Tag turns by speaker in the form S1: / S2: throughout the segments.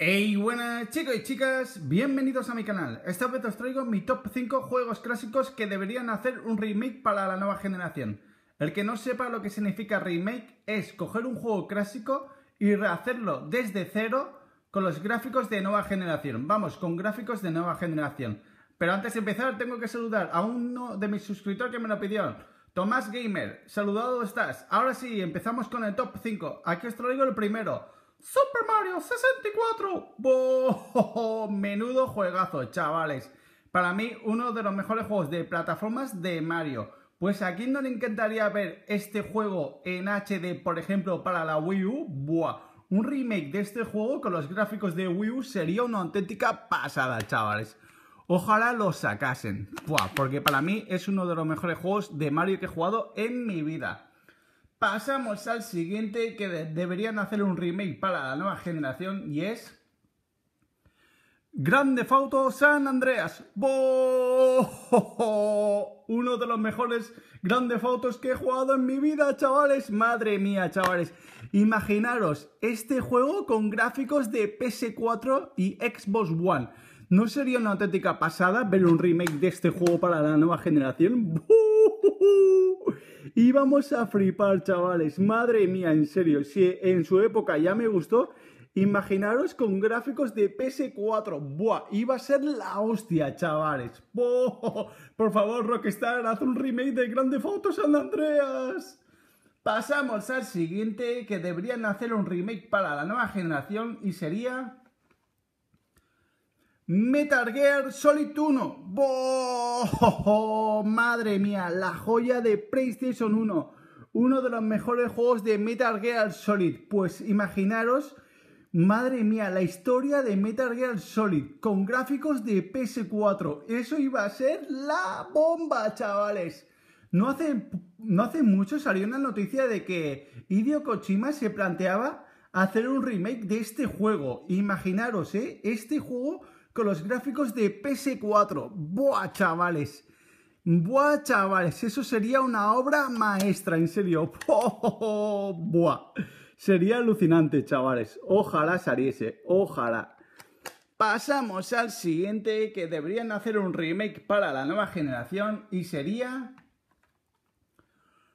S1: Hey, buenas chicos y chicas, bienvenidos a mi canal. Esta vez os traigo mi top 5 juegos clásicos que deberían hacer un remake para la nueva generación. El que no sepa lo que significa remake es coger un juego clásico y rehacerlo desde cero con los gráficos de nueva generación. Vamos, con gráficos de nueva generación. Pero antes de empezar tengo que saludar a uno de mis suscriptores que me lo pidió. Tomás Gamer, saludado estás. Ahora sí, empezamos con el top 5. Aquí os traigo el primero. Super Mario 64. ¡Oh! Menudo juegazo, chavales. Para mí, uno de los mejores juegos de plataformas de Mario. Pues a quien no le encantaría ver este juego en HD, por ejemplo, para la Wii U. Buah, un remake de este juego con los gráficos de Wii U sería una auténtica pasada, chavales. Ojalá lo sacasen. Buah, porque para mí es uno de los mejores juegos de Mario que he jugado en mi vida. Pasamos al siguiente que deberían hacer un remake para la nueva generación y es... Grande Fauto San Andreas. Uno de los mejores grandes fotos que he jugado en mi vida, chavales. Madre mía, chavales. Imaginaros este juego con gráficos de PS4 y Xbox One. ¿No sería una auténtica pasada ver un remake de este juego para la nueva generación? Y vamos a flipar, chavales. Madre mía, en serio. Si en su época ya me gustó, imaginaros con gráficos de PS4. Buah, iba a ser la hostia, chavales. Por favor, Rockstar, haz un remake de Grande Foto San Andreas. Pasamos al siguiente, que deberían hacer un remake para la nueva generación y sería Metal Gear Solid 1. oh Madre mía, la joya de PlayStation 1. Uno de los mejores juegos de Metal Gear Solid. Pues imaginaros, madre mía, la historia de Metal Gear Solid con gráficos de PS4. Eso iba a ser la bomba, chavales. No hace, no hace mucho salió una noticia de que Hideo Kojima se planteaba hacer un remake de este juego. Imaginaros, ¿eh? Este juego los gráficos de PS4. ¡Buah, chavales! ¡Buah, chavales! Eso sería una obra maestra, en serio. buah Sería alucinante, chavales. Ojalá saliese, ojalá. Pasamos al siguiente, que deberían hacer un remake para la nueva generación y sería...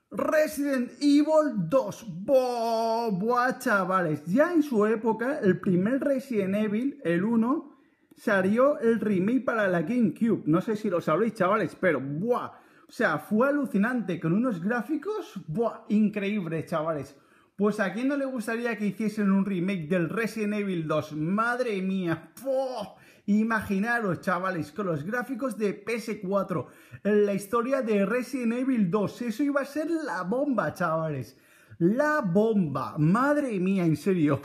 S1: Resident Evil 2. ¡Buah, chavales! Ya en su época, el primer Resident Evil, el 1, salió el remake para la GameCube. No sé si lo sabréis, chavales, pero ¡buah! O sea, fue alucinante, con unos gráficos ¡buah! increíbles, chavales. Pues a quién no le gustaría que hiciesen un remake del Resident Evil 2, madre mía. ¡Puah! Imaginaros, chavales, con los gráficos de PS4, la historia de Resident Evil 2, eso iba a ser la bomba, chavales. La bomba, madre mía, en serio.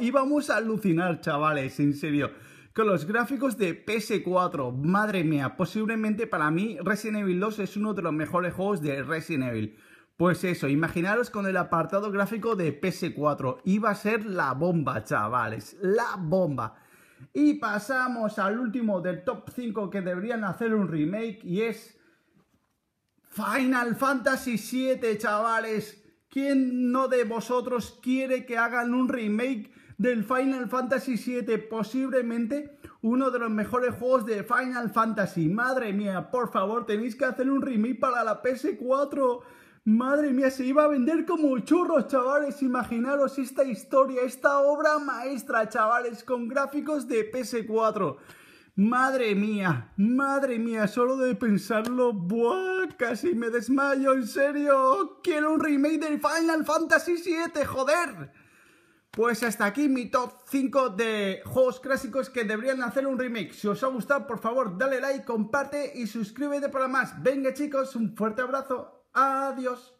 S1: Y Íbamos a alucinar, chavales, en serio con los gráficos de PS4. Madre mía, posiblemente para mí Resident Evil 2 es uno de los mejores juegos de Resident Evil. Pues eso, imaginaros con el apartado gráfico de PS4. Iba a ser la bomba, chavales. La bomba. Y pasamos al último del top 5 que deberían hacer un remake y es Final Fantasy VII, chavales. ¿Quién no de vosotros quiere que hagan un remake del Final Fantasy VII, posiblemente uno de los mejores juegos de Final Fantasy. Madre mía, por favor, tenéis que hacer un remake para la PS4. Madre mía, se iba a vender como churros, chavales. Imaginaros esta historia, esta obra maestra, chavales, con gráficos de PS4. Madre mía, madre mía, solo de pensarlo, ¡buah! Casi me desmayo, en serio. Quiero un remake del Final Fantasy VII, joder. Pues hasta aquí mi top 5 de juegos clásicos que deberían hacer un remake. Si os ha gustado, por favor, dale like, comparte y suscríbete para más. Venga chicos, un fuerte abrazo. Adiós.